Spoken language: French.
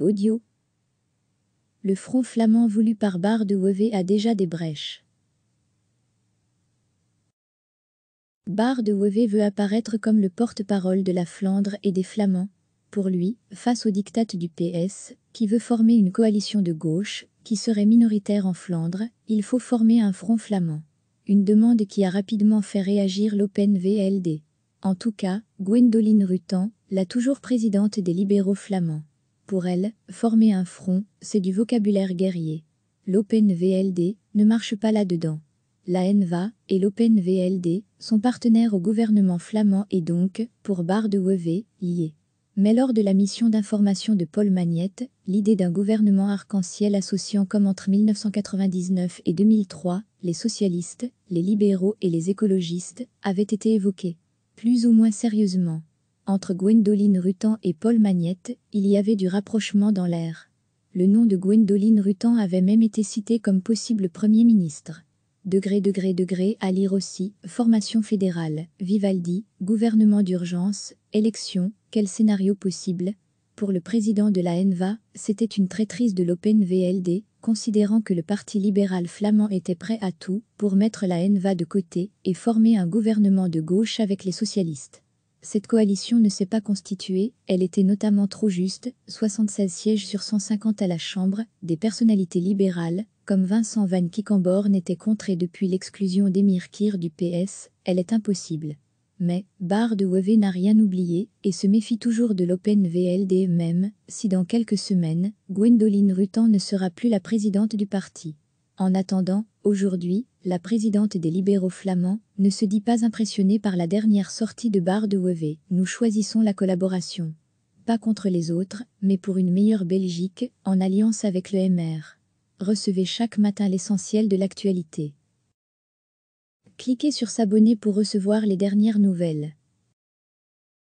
Audio. Le front flamand voulu par Barre de Wevey a déjà des brèches. Barre de Weve veut apparaître comme le porte-parole de la Flandre et des Flamands, pour lui, face au diktat du PS, qui veut former une coalition de gauche, qui serait minoritaire en Flandre, il faut former un front flamand. Une demande qui a rapidement fait réagir l'Open VLD. En tout cas, Gwendoline Rutan, la toujours présidente des libéraux flamands. Pour elle, former un front, c'est du vocabulaire guerrier. L'Open VLD ne marche pas là-dedans. La NVA et l'Open VLD sont partenaires au gouvernement flamand et donc, pour Barre de liés. Mais lors de la mission d'information de Paul Magnette, l'idée d'un gouvernement arc-en-ciel associant comme entre 1999 et 2003 les socialistes, les libéraux et les écologistes avait été évoquée. Plus ou moins sérieusement. Entre Gwendoline Rutan et Paul Magnette, il y avait du rapprochement dans l'air. Le nom de Gwendoline Rutan avait même été cité comme possible Premier ministre. Degré, degré, degré, à lire aussi, formation fédérale, Vivaldi, gouvernement d'urgence, élection, quel scénario possible Pour le président de la NVA, c'était une traîtrise de l'Open VLD, considérant que le parti libéral flamand était prêt à tout pour mettre la NVA de côté et former un gouvernement de gauche avec les socialistes. Cette coalition ne s'est pas constituée, elle était notamment trop juste, 76 sièges sur 150 à la Chambre, des personnalités libérales, comme Vincent Van Kikamborn, était contrées depuis l'exclusion d'Emir Kir du PS, elle est impossible. Mais, Bar de Weve n'a rien oublié et se méfie toujours de l'Open VLD même si dans quelques semaines, Gwendoline Rutan ne sera plus la présidente du parti. En attendant, aujourd'hui, la présidente des libéraux flamands, ne se dit pas impressionnée par la dernière sortie de barre de Wevé. Nous choisissons la collaboration. Pas contre les autres, mais pour une meilleure Belgique, en alliance avec le MR. Recevez chaque matin l'essentiel de l'actualité. Cliquez sur s'abonner pour recevoir les dernières nouvelles.